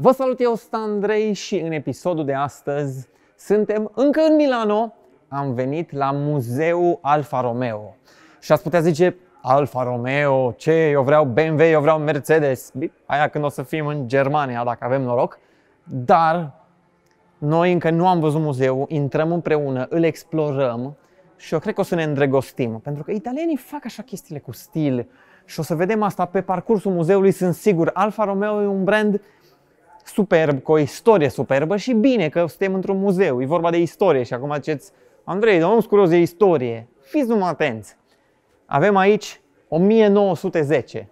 Vă salut eu, sunt Andrei, și în episodul de astăzi suntem încă în Milano, am venit la Muzeul Alfa Romeo. Și ați putea zice, Alfa Romeo, ce, eu vreau BMW, eu vreau Mercedes, aia când o să fim în Germania, dacă avem noroc. Dar noi încă nu am văzut muzeul, intrăm împreună, îl explorăm și eu cred că o să ne îndrăgostim, pentru că italienii fac așa chestiile cu stil și o să vedem asta pe parcursul muzeului, sunt sigur. Alfa Romeo e un brand superb, cu o istorie superbă și bine că suntem într-un muzeu, e vorba de istorie și acum ziceți, Andrei, domnul nu curios de istorie, fiți numai atenți. Avem aici 1910,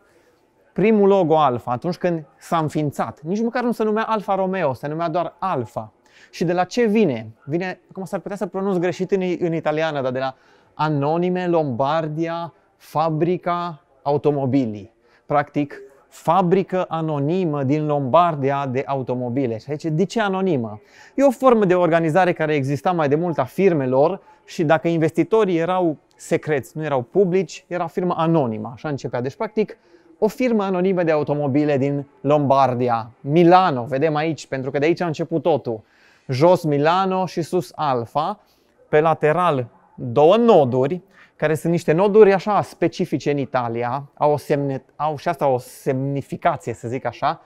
primul logo Alfa, atunci când s-a înființat. Nici măcar nu se numea Alfa Romeo, se numea doar Alfa. Și de la ce vine? Vine, acum s-ar putea să pronunț greșit în, în italiană, dar de la Anonime, Lombardia, Fabrica Automobilii. Practic, fabrică anonimă din Lombardia de automobile. Și aici, de ce anonimă? E o formă de organizare care exista mai de mult a firmelor și dacă investitorii erau secreți, nu erau publici, era firmă anonimă, așa începea. Deci, practic, o firmă anonimă de automobile din Lombardia, Milano, vedem aici, pentru că de aici a început totul. Jos Milano și sus Alfa, pe lateral două noduri care sunt niște noduri așa specifice în Italia, au, o semne, au și asta o semnificație, să zic așa,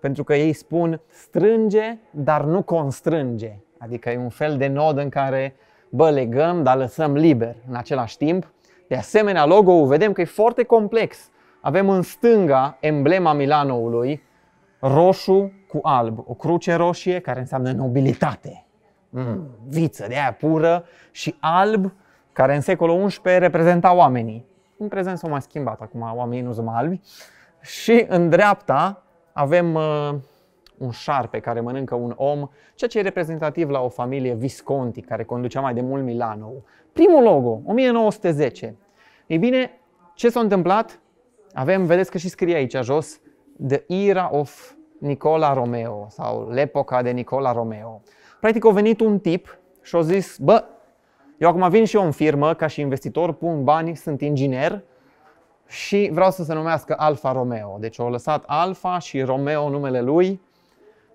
pentru că ei spun strânge, dar nu constrânge. Adică e un fel de nod în care, bă, legăm, dar lăsăm liber în același timp. De asemenea, logo-ul vedem că e foarte complex. Avem în stânga emblema Milanoului, roșu cu alb, o cruce roșie care înseamnă nobilitate, mm, viță de aia pură și alb care în secolul XI reprezenta oamenii. În prezent s-au mai schimbat acum, oamenii nu sunt mai albi. Și în dreapta avem uh, un șarpe care mănâncă un om, ceea ce e reprezentativ la o familie Visconti, care conducea mai de mult Milano. Primul logo, 1910. Ei bine, ce s-a întâmplat? Avem, vedeți că și scrie aici jos, The Era of Nicola Romeo sau L'epoca de Nicola Romeo. Practic a venit un tip și a zis, bă, eu acum vin și eu în firmă ca și investitor, pun bani, sunt inginer și vreau să se numească Alfa Romeo. Deci au lăsat Alfa și Romeo numele lui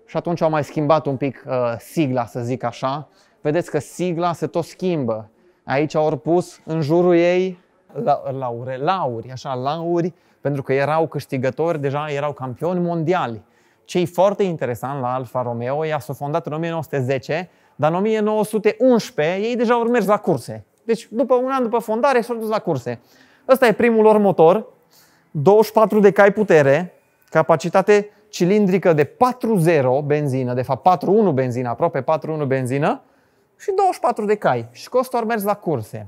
și atunci au mai schimbat un pic uh, sigla, să zic așa. Vedeți că sigla se tot schimbă. Aici au pus în jurul ei la, laure, lauri, așa, lauri, pentru că erau câștigători, deja erau campioni mondiali. Ce e foarte interesant la Alfa Romeo, ea s-a fondat în 1910, dar în 1911 ei deja au mers la curse. Deci după un an după fondare s-au dus la curse. Ăsta e primul lor motor, 24 de cai putere, capacitate cilindrică de 4.0 benzină, de fapt 4.1 benzină, aproape 4.1 benzină și 24 de cai. Și costul ar mers la curse.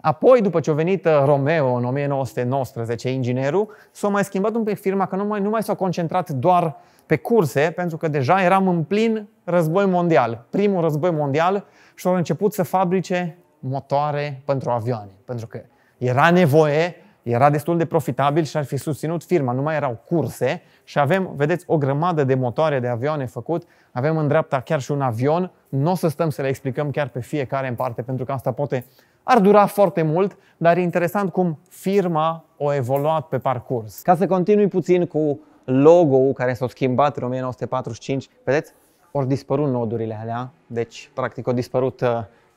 Apoi, după ce a venit uh, Romeo în 1919, inginerul, s-a mai schimbat un pic firma, că nu mai, nu mai s-a concentrat doar pe curse, pentru că deja eram în plin război mondial, primul război mondial, și au început să fabrice motoare pentru avioane, pentru că era nevoie, era destul de profitabil și ar fi susținut firma, nu mai erau curse și avem, vedeți, o grămadă de motoare de avioane făcut, avem în dreapta chiar și un avion, nu o să stăm să le explicăm chiar pe fiecare în parte, pentru că asta poate ar dura foarte mult, dar e interesant cum firma o evoluat pe parcurs. Ca să continui puțin cu logo-ul care s-a schimbat în 1945, vedeți? Or dispărut nodurile alea, deci practic a dispărut uh,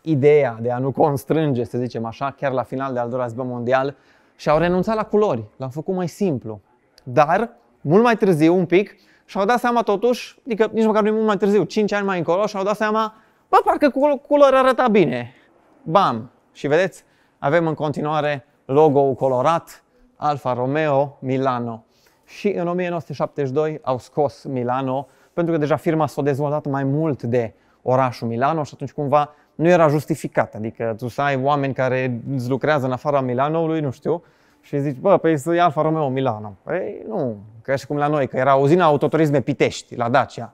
ideea de a nu constrânge, să zicem așa, chiar la final de al doilea război mondial și au renunțat la culori, l-au făcut mai simplu. Dar, mult mai târziu, un pic, și-au dat seama totuși, adică nici măcar nu mult mai târziu, 5 ani mai încolo, și-au dat seama, bă, parcă culoarea arăta bine. Bam, și vedeți, avem în continuare logo-ul colorat, Alfa Romeo Milano. Și în 1972 au scos Milano, pentru că deja firma s-a dezvoltat mai mult de orașul Milano și atunci cumva nu era justificat. Adică tu să ai oameni care îți lucrează în afara Milanoului, nu știu, și zici, bă, păi să Alfa Romeo Milano. Păi nu, ca și cum la noi, că era uzina autoturisme Pitești, la Dacia.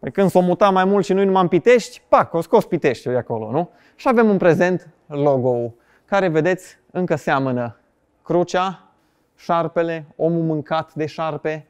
Pe păi când s-o muta mai mult și noi numai în Pitești, pac, o scos Piteștiul de acolo, nu? Și avem în prezent logo-ul, care, vedeți, încă seamănă crucea, șarpele, omul mâncat de șarpe,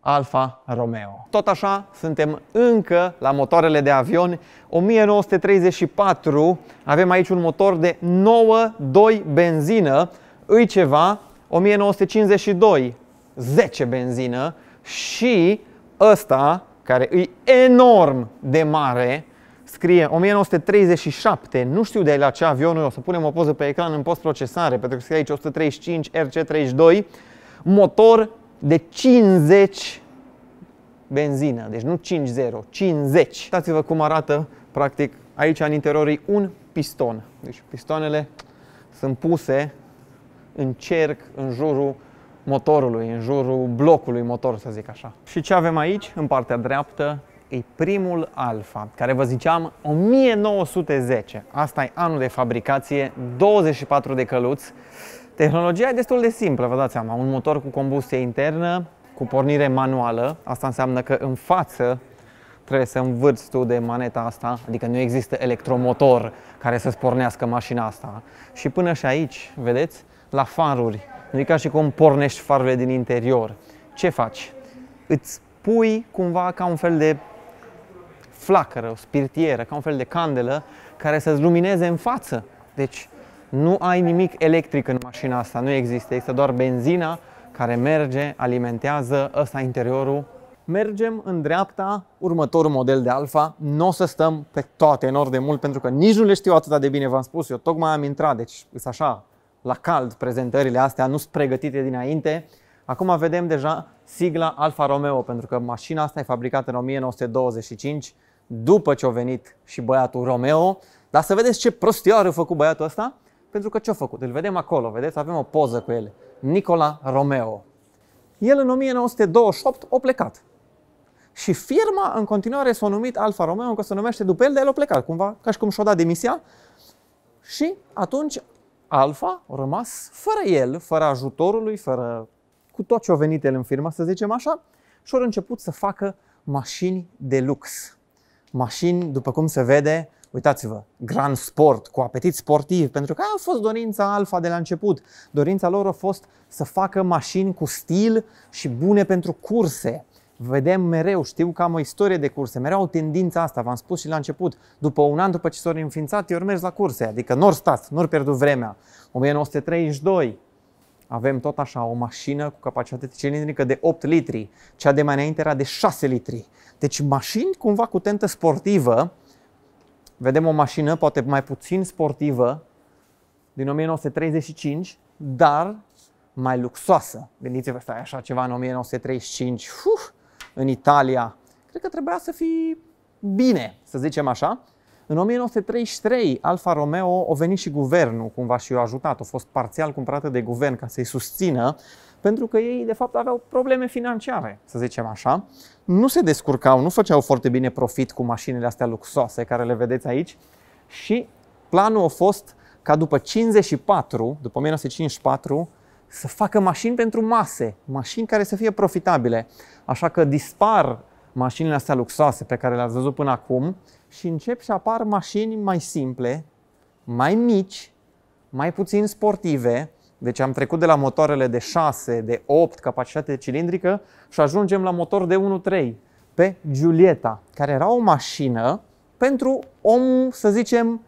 Alfa Romeo. Tot așa, suntem încă la motoarele de avion. 1934, avem aici un motor de 9.2 benzină, îi ceva, 1952, 10 benzină și ăsta care e enorm de mare, scrie 1937, nu știu de la ce avionul, o să punem o poză pe ecran în postprocesare, pentru că scrie aici 135 RC32, motor de 50 benzină, deci nu 50, 50. Uitați-vă cum arată, practic, aici în interior e un piston. Deci pistoanele sunt puse în cerc în jurul motorului, în jurul blocului motor, să zic așa. Și ce avem aici, în partea dreaptă, e primul Alfa, care vă ziceam 1910. Asta e anul de fabricație, 24 de căluți. Tehnologia e destul de simplă, vă dați seama. Un motor cu combustie internă, cu pornire manuală. Asta înseamnă că în față trebuie să învârți tu de maneta asta, adică nu există electromotor care să spornească mașina asta. Și până și aici, vedeți, la faruri nu e ca și cum pornești farurile din interior. Ce faci? Îți pui cumva ca un fel de flacără, o spirtieră, ca un fel de candelă care să-ți lumineze în față. Deci nu ai nimic electric în mașina asta, nu există, există doar benzina care merge, alimentează ăsta interiorul. Mergem în dreapta, următorul model de Alfa, nu o să stăm pe toate în de mult pentru că nici nu le știu atât de bine, v-am spus, eu tocmai am intrat, deci sunt așa, la cald prezentările astea, nu sunt pregătite dinainte. Acum vedem deja sigla Alfa Romeo, pentru că mașina asta e fabricată în 1925, după ce a venit și băiatul Romeo. Dar să vedeți ce prostioară a făcut băiatul ăsta, pentru că ce-a făcut? Îl vedem acolo, vedeți? Avem o poză cu el. Nicola Romeo. El în 1928 a plecat. Și firma în continuare s-a numit Alfa Romeo, încă se numește după el, dar el a plecat cumva, ca și cum și-a dat demisia. Și atunci Alfa a rămas fără el, fără ajutorul lui, fără cu tot ce a venit el în firma, să zicem așa, și au început să facă mașini de lux. Mașini, după cum se vede, uitați-vă, Grand Sport, cu apetit sportiv, pentru că a fost dorința Alfa de la început. Dorința lor a fost să facă mașini cu stil și bune pentru curse, vedem mereu, știu că am o istorie de curse, mereu au tendința asta, v-am spus și la început, după un an după ce s-au înființat, eu mers la curse, adică nu stați, nu pierdut vremea. 1932, avem tot așa o mașină cu capacitate cilindrică de 8 litri, cea de mai înainte era de 6 litri. Deci mașini cumva cu tentă sportivă, vedem o mașină poate mai puțin sportivă din 1935, dar mai luxoasă. Gândiți-vă, stai așa ceva în 1935, uf, în Italia. Cred că trebuia să fie bine, să zicem așa. În 1933, Alfa Romeo a venit și guvernul, cumva și eu ajutat, a fost parțial cumpărată de guvern ca să-i susțină, pentru că ei, de fapt, aveau probleme financiare, să zicem așa. Nu se descurcau, nu făceau foarte bine profit cu mașinile astea luxoase care le vedeți aici și planul a fost ca după 54, după 1954, să facă mașini pentru mase, mașini care să fie profitabile. Așa că dispar mașinile astea luxoase pe care le-ați văzut până acum și încep și apar mașini mai simple, mai mici, mai puțin sportive. Deci am trecut de la motoarele de 6, de 8, capacitate cilindrică și ajungem la motor de 1.3 pe Giulietta, care era o mașină pentru om, să zicem,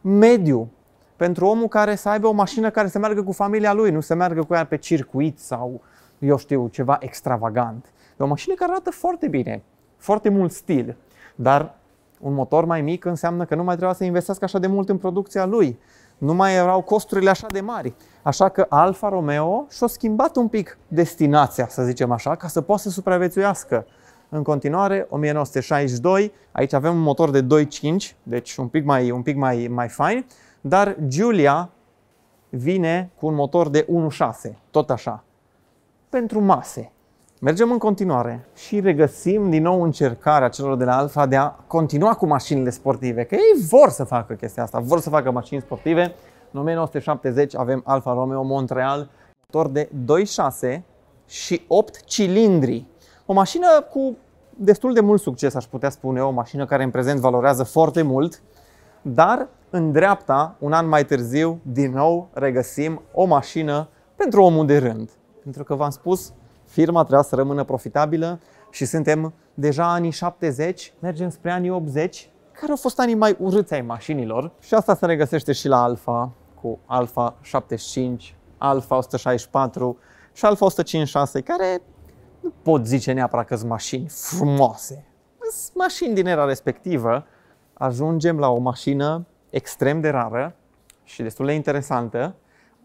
mediu, pentru omul care să aibă o mașină care să meargă cu familia lui, nu să meargă cu ea pe circuit sau, eu știu, ceva extravagant. E o mașină care arată foarte bine, foarte mult stil, dar un motor mai mic înseamnă că nu mai trebuia să investească așa de mult în producția lui. Nu mai erau costurile așa de mari. Așa că Alfa Romeo și-a schimbat un pic destinația, să zicem așa, ca să poată să supraviețuiască. În continuare, 1962, aici avem un motor de 2.5, deci un pic mai, un pic mai, mai fain, dar Giulia vine cu un motor de 1.6, tot așa, pentru mase. Mergem în continuare și regăsim din nou încercarea celor de la Alfa de a continua cu mașinile sportive, că ei vor să facă chestia asta, vor să facă mașini sportive. În 1970 avem Alfa Romeo Montreal, motor de 2.6 și 8 cilindri. O mașină cu destul de mult succes, aș putea spune, o mașină care în prezent valorează foarte mult, dar în dreapta, un an mai târziu, din nou regăsim o mașină pentru omul de rând. Pentru că v-am spus, firma trebuia să rămână profitabilă și suntem deja anii 70, mergem spre anii 80, care au fost anii mai urâți ai mașinilor. Și asta se regăsește și la Alfa, cu Alfa 75, Alfa 164 și Alfa 156, care nu pot zice neapărat că sunt mașini frumoase. Sunt mașini din era respectivă. Ajungem la o mașină extrem de rară și destul de interesantă,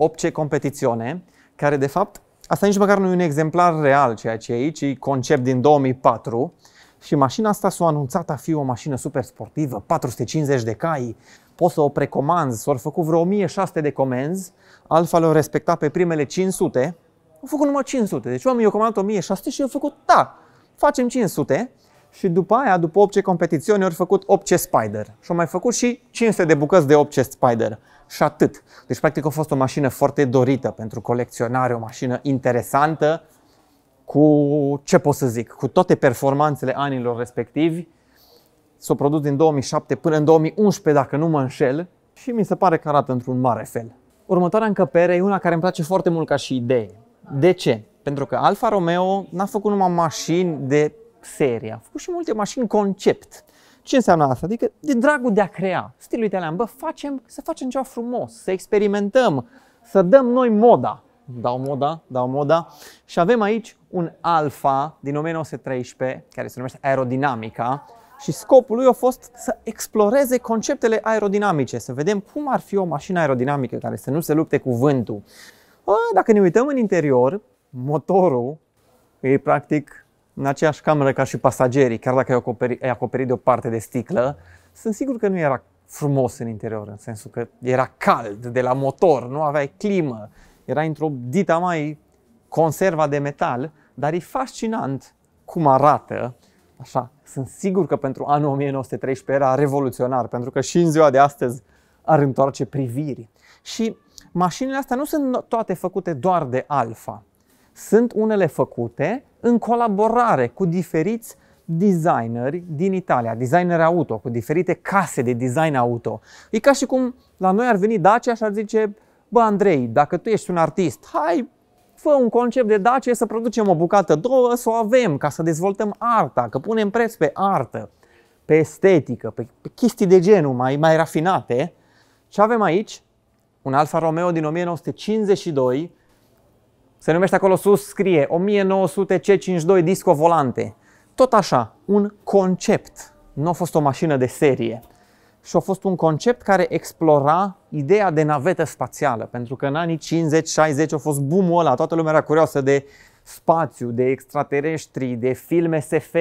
Opce competițione, care de fapt, asta nici măcar nu e un exemplar real ceea ce e aici, e concept din 2004 și mașina asta s-a anunțat a fi o mașină super sportivă, 450 de cai, poți să o precomanzi, s-au făcut vreo 1600 de comenzi, Alfa le-au respectat pe primele 500, au făcut numai 500, deci oamenii au comandat 1600 și au făcut, da, facem 500, și după aia, după 8 competiții, au făcut 8 Spider. Și au mai făcut și 500 de bucăți de 8 Spider. Și atât. Deci, practic, a fost o mașină foarte dorită pentru colecționare, o mașină interesantă, cu, ce pot să zic, cu toate performanțele anilor respectivi. S-a produs din 2007 până în 2011, dacă nu mă înșel, și mi se pare că arată într-un mare fel. Următoarea încăpere e una care îmi place foarte mult ca și idee. De ce? Pentru că Alfa Romeo n-a făcut numai mașini de serie, a făcut și multe mașini concept. Ce înseamnă asta? Adică de dragul de a crea, stilul italian, bă, facem, să facem ceva frumos, să experimentăm, să dăm noi moda. Dau moda, dau moda. Și avem aici un Alfa din 1913, care se numește Aerodinamica, și scopul lui a fost să exploreze conceptele aerodinamice, să vedem cum ar fi o mașină aerodinamică care să nu se lupte cu vântul. dacă ne uităm în interior, motorul e practic în aceeași cameră ca și pasagerii, chiar dacă ai acoperit, ai acoperit de o parte de sticlă, sunt sigur că nu era frumos în interior, în sensul că era cald de la motor, nu aveai climă, era într-o dita mai conserva de metal, dar e fascinant cum arată, așa, sunt sigur că pentru anul 1913 era revoluționar, pentru că și în ziua de astăzi ar întoarce priviri. Și mașinile astea nu sunt toate făcute doar de alfa. Sunt unele făcute în colaborare cu diferiți designeri din Italia, designeri auto, cu diferite case de design auto. E ca și cum la noi ar veni Dacia și ar zice, bă Andrei, dacă tu ești un artist, hai fă un concept de Dacia să producem o bucată, două, să o avem, ca să dezvoltăm arta, că punem preț pe artă, pe estetică, pe, pe chestii de genul mai, mai rafinate. Ce avem aici? Un Alfa Romeo din 1952 se numește acolo sus, scrie 1900 C52 Disco Volante. Tot așa, un concept. Nu a fost o mașină de serie. Și a fost un concept care explora ideea de navetă spațială, pentru că în anii 50-60 a fost boom-ul ăla, toată lumea era curioasă de spațiu, de extraterestri, de filme SF,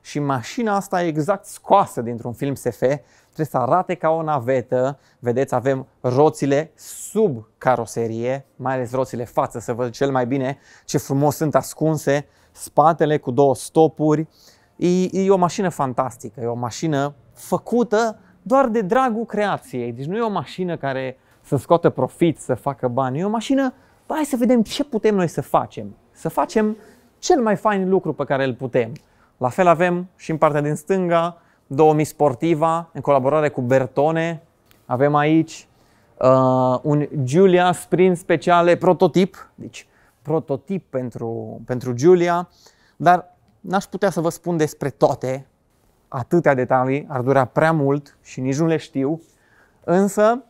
și mașina asta e exact scoasă dintr-un film SF, trebuie să arate ca o navetă, vedeți avem roțile sub caroserie, mai ales roțile față să văd cel mai bine ce frumos sunt ascunse, spatele cu două stopuri, e, e o mașină fantastică, e o mașină făcută doar de dragul creației, deci nu e o mașină care să scoată profit, să facă bani, e o mașină, hai să vedem ce putem noi să facem, să facem cel mai fain lucru pe care îl putem. La fel avem și în partea din stânga 2000 Sportiva în colaborare cu Bertone. Avem aici uh, un Giulia Sprint speciale prototip, deci prototip pentru, pentru Giulia, dar n-aș putea să vă spun despre toate, atâtea detalii, ar dura prea mult și nici nu le știu, însă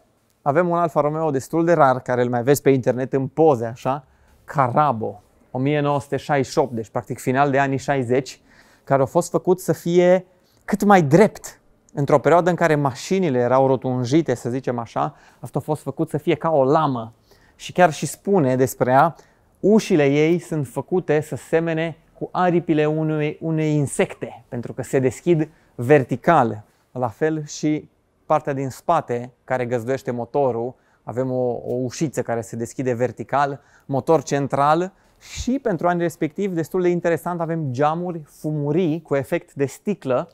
avem un Alfa Romeo destul de rar, care îl mai vezi pe internet în poze, așa, Carabo, 1968, deci practic final de anii 60, care au fost făcut să fie cât mai drept. Într-o perioadă în care mașinile erau rotunjite, să zicem așa, asta a fost făcut să fie ca o lamă. Și chiar și spune despre ea, ușile ei sunt făcute să semene cu aripile unei, unei insecte, pentru că se deschid vertical. La fel și partea din spate care găzduiește motorul, avem o, o ușiță care se deschide vertical, motor central și pentru anii respectiv, destul de interesant, avem geamuri fumurii cu efect de sticlă,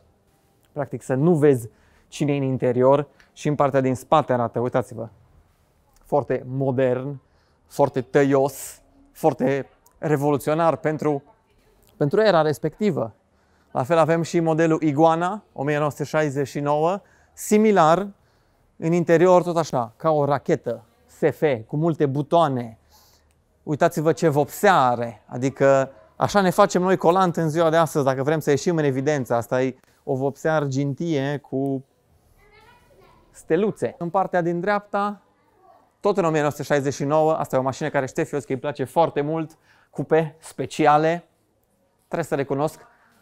practic să nu vezi cine e în interior și în partea din spate arată, uitați-vă. Foarte modern, foarte tăios, foarte revoluționar pentru, pentru era respectivă. La fel avem și modelul Iguana 1969, similar, în interior tot așa, ca o rachetă SF, cu multe butoane, uitați-vă ce vopsea are. Adică așa ne facem noi colant în ziua de astăzi, dacă vrem să ieșim în evidență. Asta e o vopsea argintie cu steluțe. În partea din dreapta, tot în 1969, asta e o mașină care că îi place foarte mult, cupe speciale, trebuie să recunosc,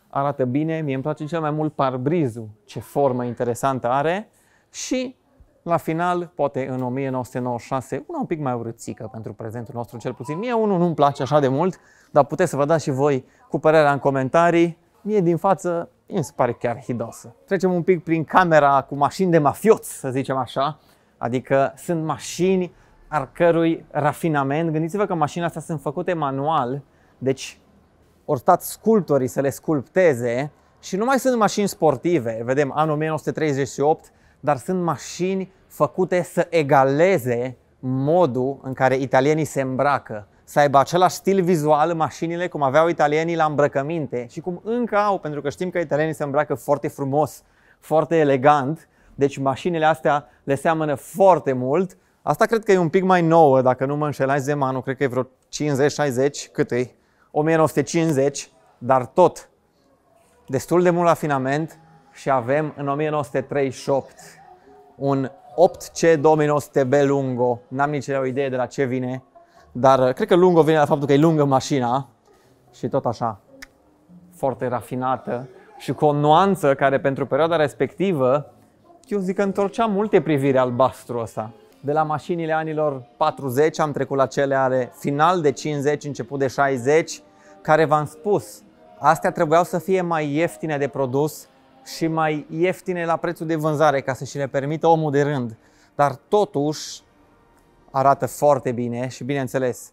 arată bine, mie îmi place cel mai mult parbrizul, ce formă interesantă are și la final, poate în 1996, una un pic mai urâțică pentru prezentul nostru, cel puțin. Mie unul nu-mi place așa de mult, dar puteți să vă dați și voi cu părerea în comentarii. Mie din față mi se pare chiar hidosă. Trecem un pic prin camera cu mașini de mafioți, să zicem așa, adică sunt mașini al cărui rafinament, gândiți-vă că mașinile astea sunt făcute manual, deci ori stat sculptorii să le sculpteze și nu mai sunt mașini sportive, vedem anul 1938, dar sunt mașini făcute să egaleze modul în care italienii se îmbracă. Să aibă același stil vizual mașinile cum aveau italienii la îmbrăcăminte și cum încă au, pentru că știm că italienii se îmbracă foarte frumos, foarte elegant. Deci mașinile astea le seamănă foarte mult. Asta cred că e un pic mai nouă, dacă nu mă înșelați de manu, cred că e vreo 50-60, cât e? 1950, dar tot destul de mult rafinament, și avem în 1938 un 8C Dominos TB Lungo. N-am nici o idee de la ce vine, dar uh, cred că Lungo vine la faptul că e lungă mașina și tot așa, foarte rafinată și cu o nuanță care pentru perioada respectivă, eu zic că întorcea multe priviri albastru ăsta. De la mașinile anilor 40 am trecut la cele ale final de 50, început de 60, care v-am spus, astea trebuiau să fie mai ieftine de produs și mai ieftine la prețul de vânzare ca să și le permită omul de rând. Dar totuși arată foarte bine și bineînțeles,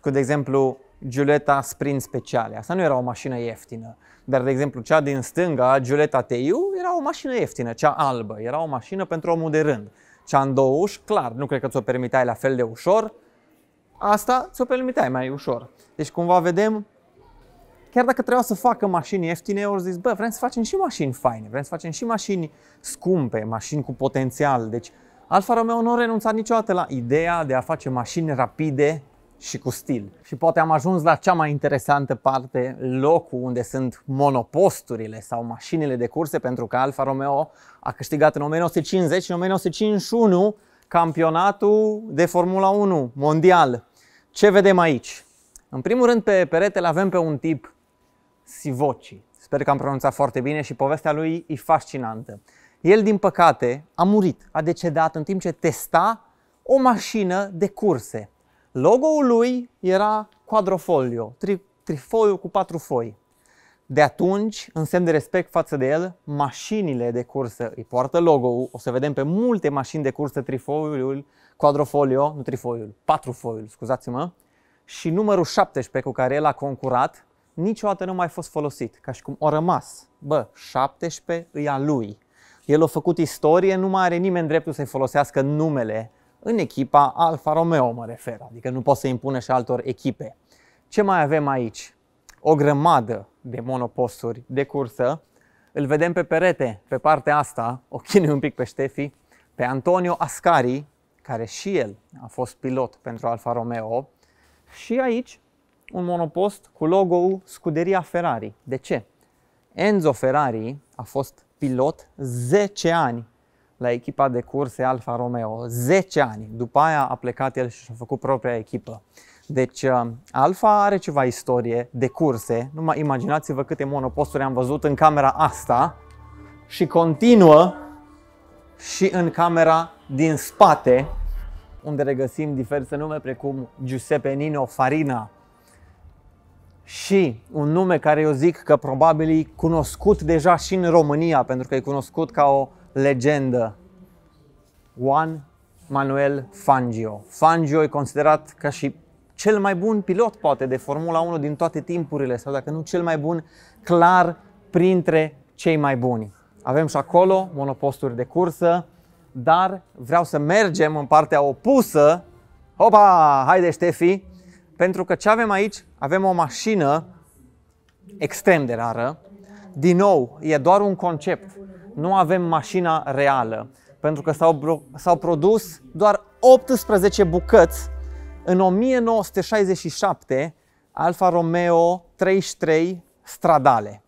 cu de exemplu Giuleta Sprint Speciale. Asta nu era o mașină ieftină, dar de exemplu cea din stânga, Giuleta TIU, era o mașină ieftină, cea albă, era o mașină pentru omul de rând. Cea în două uși, clar, nu cred că ți-o permiteai la fel de ușor, asta ți-o permiteai mai ușor. Deci cumva vedem chiar dacă trebuia să facă mașini ieftine, ori zis, bă, vrem să facem și mașini faine, vrem să facem și mașini scumpe, mașini cu potențial. Deci Alfa Romeo nu a renunțat niciodată la ideea de a face mașini rapide și cu stil. Și poate am ajuns la cea mai interesantă parte, locul unde sunt monoposturile sau mașinile de curse, pentru că Alfa Romeo a câștigat în 1950 și în 1951 campionatul de Formula 1 mondial. Ce vedem aici? În primul rând, pe peretele avem pe un tip Sivoci. Sper că am pronunțat foarte bine și povestea lui e fascinantă. El, din păcate, a murit, a decedat în timp ce testa o mașină de curse. Logo-ul lui era quadrofolio, tri, trifoliu cu patru foi. De atunci, în semn de respect față de el, mașinile de cursă îi poartă logo-ul. O să vedem pe multe mașini de cursă trifoiul, quadrofolio, nu patru patrufoiul, scuzați-mă, și numărul 17 cu care el a concurat niciodată nu mai fost folosit, ca și cum a rămas. Bă, 17 îi a lui. El a făcut istorie, nu mai are nimeni dreptul să-i folosească numele în echipa Alfa Romeo, mă refer, adică nu poți să impune și altor echipe. Ce mai avem aici? O grămadă de monoposturi de cursă. Îl vedem pe perete, pe partea asta, o chinui un pic pe Ștefi, pe Antonio Ascari, care și el a fost pilot pentru Alfa Romeo. Și aici un monopost cu logo-ul Scuderia Ferrari. De ce? Enzo Ferrari a fost pilot 10 ani la echipa de curse Alfa Romeo. 10 ani. După aia a plecat el și a făcut propria echipă. Deci uh, Alfa are ceva istorie de curse. Numai imaginați-vă câte monoposturi am văzut în camera asta și continuă și în camera din spate, unde regăsim diverse nume precum Giuseppe Nino Farina, și un nume care eu zic că probabil e cunoscut deja și în România, pentru că e cunoscut ca o legendă. Juan Manuel Fangio. Fangio e considerat ca și cel mai bun pilot, poate, de Formula 1 din toate timpurile, sau dacă nu cel mai bun, clar printre cei mai buni. Avem și acolo monoposturi de cursă, dar vreau să mergem în partea opusă. Opa! Haide, Ștefi! Pentru că ce avem aici? Avem o mașină extrem de rară. Din nou, e doar un concept. Nu avem mașina reală. Pentru că s-au, s-au produs doar 18 bucăți în 1967 Alfa Romeo 33 stradale.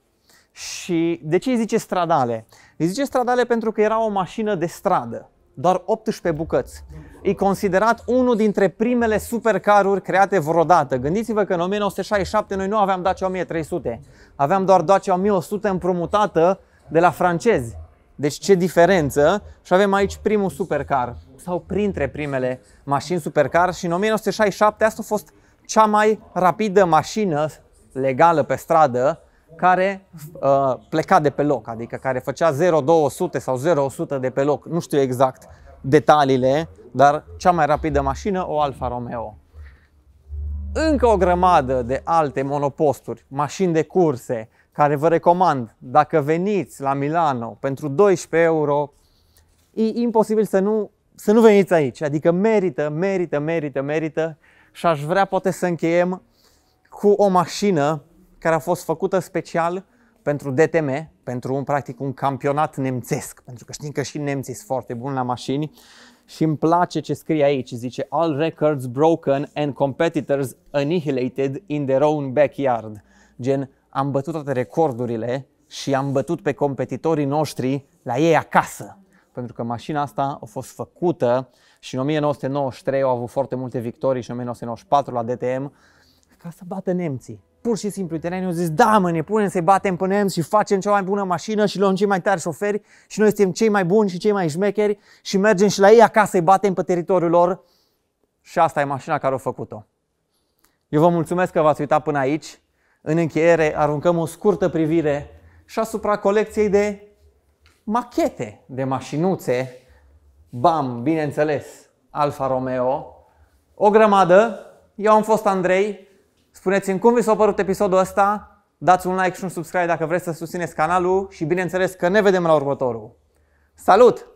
Și de ce îi zice stradale? Îi zice stradale pentru că era o mașină de stradă doar 18 bucăți. E considerat unul dintre primele supercaruri create vreodată. Gândiți-vă că în 1967 noi nu aveam Dacia 1300, aveam doar Dacia 1100 împrumutată de la francezi. Deci ce diferență și avem aici primul supercar sau printre primele mașini supercar și în 1967 asta a fost cea mai rapidă mașină legală pe stradă care uh, pleca de pe loc, adică care făcea 0-200 sau 0-100 de pe loc, nu știu exact detaliile, dar cea mai rapidă mașină, o Alfa Romeo. Încă o grămadă de alte monoposturi, mașini de curse, care vă recomand, dacă veniți la Milano pentru 12 euro, e imposibil să nu, să nu veniți aici. Adică merită, merită, merită, merită și aș vrea poate să încheiem cu o mașină care a fost făcută special pentru DTM, pentru un, practic un campionat nemțesc, pentru că știm că și nemții sunt foarte buni la mașini și îmi place ce scrie aici, zice All records broken and competitors annihilated in their own backyard. Gen, am bătut toate recordurile și am bătut pe competitorii noștri la ei acasă. Pentru că mașina asta a fost făcută și în 1993 au avut foarte multe victorii și în 1994 la DTM ca să bată nemții. Pur și simplu, italienii au zis, da mă, ne punem să-i batem pe nemți și facem cea mai bună mașină și luăm cei mai tari șoferi și noi suntem cei mai buni și cei mai șmecheri și mergem și la ei acasă să-i batem pe teritoriul lor. Și asta e mașina care o făcut-o. Eu vă mulțumesc că v-ați uitat până aici. În încheiere, aruncăm o scurtă privire și asupra colecției de machete de mașinuțe, BAM, bineînțeles, Alfa Romeo, o grămadă, eu am fost Andrei, Spuneți-mi cum vi s-a părut episodul ăsta, dați un like și un subscribe dacă vreți să susțineți canalul și bineînțeles că ne vedem la următorul. Salut!